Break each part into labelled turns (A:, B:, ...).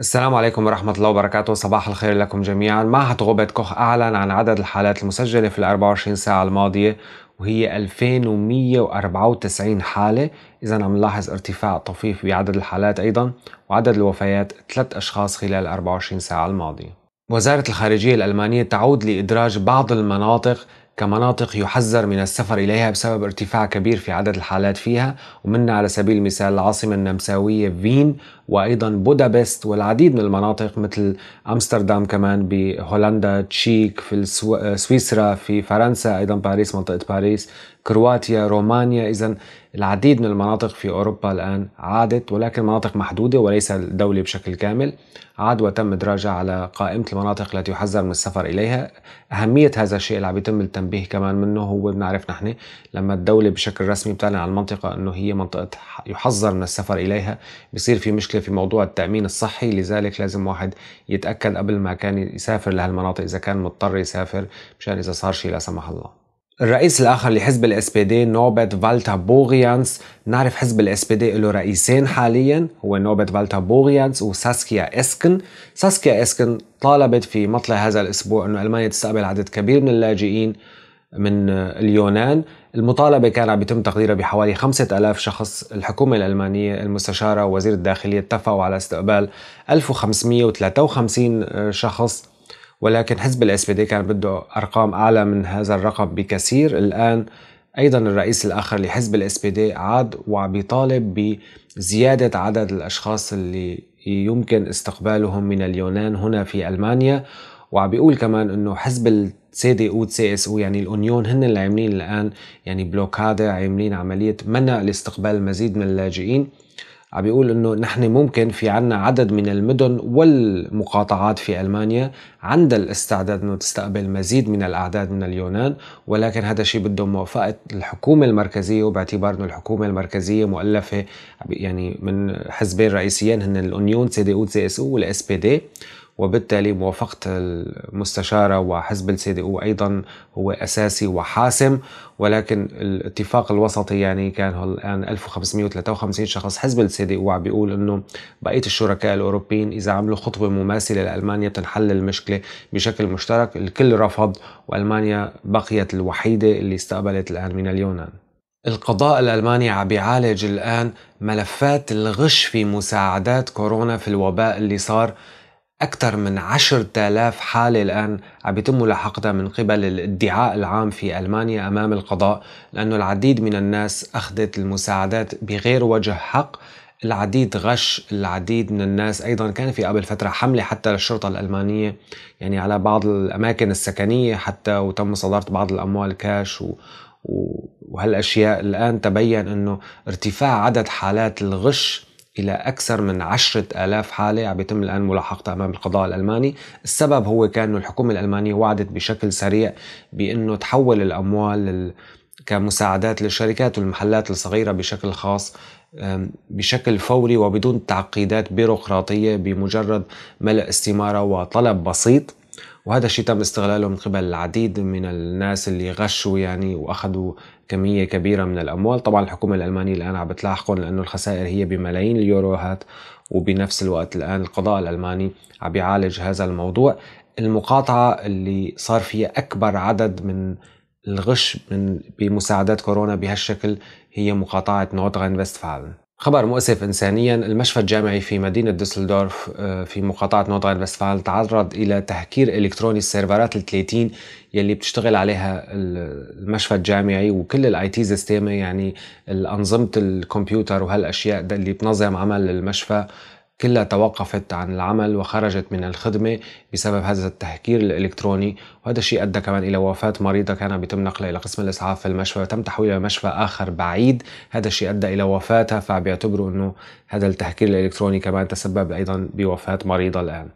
A: السلام عليكم ورحمة الله وبركاته صباح الخير لكم جميعا معهد غوبة كوخ أعلن عن عدد الحالات المسجلة في ال 24 ساعة الماضية وهي 2194 حالة إذا عم نلاحظ ارتفاع طفيف بعدد الحالات أيضا وعدد الوفيات 3 أشخاص خلال 24 ساعة الماضية وزارة الخارجية الألمانية تعود لإدراج بعض المناطق كمناطق يحذر من السفر إليها بسبب ارتفاع كبير في عدد الحالات فيها ومنها على سبيل المثال العاصمة النمساوية فين وايضا بودابست والعديد من المناطق مثل امستردام كمان بهولندا تشيك في آه، سويسرا في فرنسا ايضا باريس منطقه باريس كرواتيا رومانيا اذا العديد من المناطق في اوروبا الان عادت ولكن مناطق محدوده وليس الدوله بشكل كامل عاد وتم ادراجها على قائمه المناطق التي يحذر من السفر اليها اهميه هذا الشيء اللي عم يتم التنبيه كمان منه هو بنعرف نحن لما الدوله بشكل رسمي بتعلن عن المنطقه انه هي منطقه يحذر من السفر اليها بصير في مشكله مشكله في موضوع التامين الصحي لذلك لازم واحد يتاكد قبل ما كان يسافر لهالمناطق اذا كان مضطر يسافر مشان اذا صار شيء لا سمح الله الرئيس الاخر لحزب الاس بي دي نوبت فالتا بوغيانس نعرف حزب الاس بي دي له رئيسين حاليا هو نوبت فالتا بوغيانس وساسكيا اسكن ساسكيا اسكن طالبت في مطلع هذا الاسبوع انه المانيا تستقبل عدد كبير من اللاجئين من آه، اليونان المطالبة كان عم يتم تقديرها بحوالي 5000 شخص الحكومة الألمانية المستشارة ووزير الداخلية اتفقوا على استقبال 1553 آه، شخص ولكن حزب الاس بي دي كان بده ارقام اعلى من هذا الرقم بكثير الان ايضا الرئيس الاخر لحزب الاس بي دي عاد وعم يطالب بزياده عدد الاشخاص اللي يمكن استقبالهم من اليونان هنا في المانيا وعم بيقول كمان انه حزب سي دي او سي اس او يعني الاونيون هن اللي عاملين الان يعني بلوكادا عاملين عمليه منع لاستقبال المزيد من اللاجئين عم بيقول انه نحن ممكن في عنا عدد من المدن والمقاطعات في المانيا عندها الاستعداد انه تستقبل مزيد من الاعداد من اليونان ولكن هذا الشيء بده موافقه الحكومه المركزيه وباعتبار انه الحكومه المركزيه مؤلفه يعني من حزبين رئيسيين هن الاونيون سي دي او سي اس او والاس بي دي وبالتالي موافقة المستشارة وحزب السي دي او أيضا هو أساسي وحاسم ولكن الاتفاق الوسطي يعني كان الآن 1553 شخص حزب السي دي او عم بيقول أنه بقية الشركاء الأوروبيين إذا عملوا خطوة مماثلة لألمانيا بتنحل المشكلة بشكل مشترك الكل رفض وألمانيا بقيت الوحيدة اللي استقبلت الآن من اليونان القضاء الألماني عم بيعالج الآن ملفات الغش في مساعدات كورونا في الوباء اللي صار أكثر من 10,000 حالة الآن عم يتم ملاحقتها من قبل الادعاء العام في ألمانيا أمام القضاء لأنه العديد من الناس أخذت المساعدات بغير وجه حق العديد غش العديد من الناس أيضا كان في قبل فترة حملة حتى للشرطة الألمانية يعني على بعض الأماكن السكنية حتى وتم صدارة بعض الأموال كاش و... وهالأشياء الآن تبين أنه ارتفاع عدد حالات الغش إلى أكثر من عشرة آلاف حالة عم يتم الآن ملاحقتها أمام القضاء الألماني السبب هو كان أنه الحكومة الألمانية وعدت بشكل سريع بأنه تحول الأموال كمساعدات للشركات والمحلات الصغيرة بشكل خاص بشكل فوري وبدون تعقيدات بيروقراطية بمجرد ملء استمارة وطلب بسيط وهذا الشيء تم استغلاله من قبل العديد من الناس اللي غشوا يعني واخذوا كميه كبيره من الاموال طبعا الحكومه الالمانيه الان عم بتلاحقهم لانه الخسائر هي بملايين اليوروهات وبنفس الوقت الان القضاء الالماني عم يعالج هذا الموضوع المقاطعه اللي صار فيها اكبر عدد من الغش من بمساعدات كورونا بهالشكل هي مقاطعه نوتغان فيستفالن خبر مؤسف إنسانيا المشفى الجامعي في مدينة دوسلدورف آه، في مقاطعة نوتغال فيستفال تعرض إلى تهكير إلكتروني السيرفرات الثلاثين يلي بتشتغل عليها المشفى الجامعي وكل الاي تي سيستم يعني الانظمه الكمبيوتر وهالأشياء اللي بتنظم عمل المشفى كلها توقفت عن العمل وخرجت من الخدمة بسبب هذا التهكير الإلكتروني وهذا الشيء أدى كمان إلى وفاة مريضة كان بيتم نقلها إلى قسم الإسعاف في المشفى وتم تحويلها لمشفى آخر بعيد هذا الشيء أدى إلى وفاتها فبيعتبروا أنه هذا التهكير الإلكتروني كمان تسبب أيضا بوفاة مريضة الآن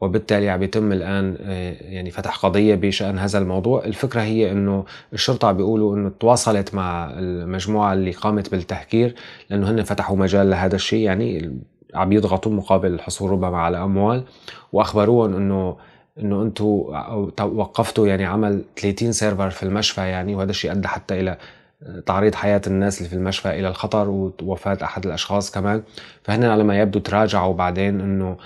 A: وبالتالي عم يتم الان آه، يعني فتح قضيه بشان هذا الموضوع، الفكره هي انه الشرطه عم بيقولوا انه تواصلت مع المجموعه اللي قامت بالتهكير لانه هن فتحوا مجال لهذا الشيء يعني عم يضغطوا مقابل الحصول ربما على اموال واخبروهم انه انه انتم وقفتوا يعني عمل 30 سيرفر في المشفى يعني وهذا الشيء ادى حتى الى آه، تعريض حياة الناس اللي في المشفى إلى الخطر ووفاة أحد الأشخاص كمان فهنا على ما يبدو تراجعوا بعدين أنه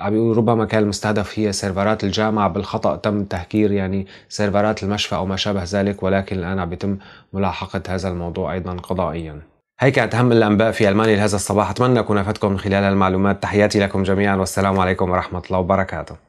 A: عم ربما كان المستهدف هي سيرفرات الجامعة بالخطأ تم تهكير يعني سيرفرات المشفى أو ما شابه ذلك ولكن الآن عم يتم ملاحقة هذا الموضوع أيضا قضائيا هي كانت أهم الأنباء في ألمانيا لهذا الصباح أتمنى أكون أفدتكم من خلال المعلومات تحياتي لكم جميعا والسلام عليكم ورحمة الله وبركاته